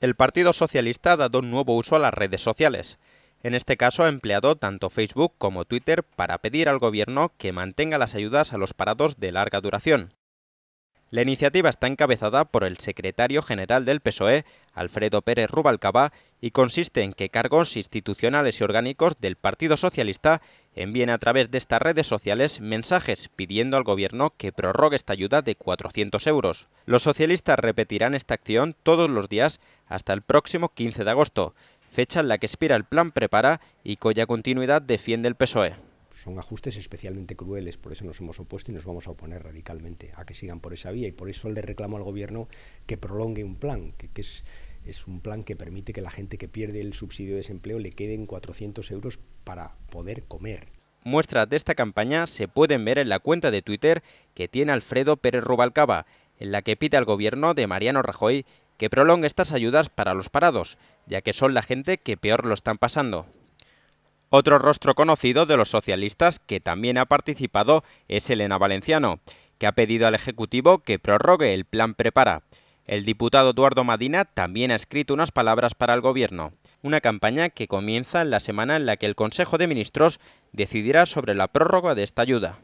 El Partido Socialista ha dado un nuevo uso a las redes sociales. En este caso ha empleado tanto Facebook como Twitter para pedir al gobierno que mantenga las ayudas a los parados de larga duración. La iniciativa está encabezada por el secretario general del PSOE, Alfredo Pérez Rubalcaba, y consiste en que cargos institucionales y orgánicos del Partido Socialista envíen a través de estas redes sociales mensajes pidiendo al gobierno que prorrogue esta ayuda de 400 euros. Los socialistas repetirán esta acción todos los días hasta el próximo 15 de agosto, fecha en la que expira el plan Prepara y cuya continuidad defiende el PSOE son ajustes especialmente crueles, por eso nos hemos opuesto y nos vamos a oponer radicalmente a que sigan por esa vía y por eso le reclamo al gobierno que prolongue un plan, que, es, es un plan que permite que la gente que pierde el subsidio de desempleo le queden 400 euros para poder comer. Muestras de esta campaña se pueden ver en la cuenta de Twitter que tiene Alfredo Pérez Rubalcaba, en la que pide al gobierno de Mariano Rajoy que prolongue estas ayudas para los parados, ya que son la gente que peor lo están pasando. Otro rostro conocido de los socialistas que también ha participado es Elena Valenciano, que ha pedido al Ejecutivo que prorrogue el plan Prepara. El diputado Eduardo Madina también ha escrito unas palabras para el Gobierno, una campaña que comienza en la semana en la que el Consejo de Ministros decidirá sobre la prórroga de esta ayuda.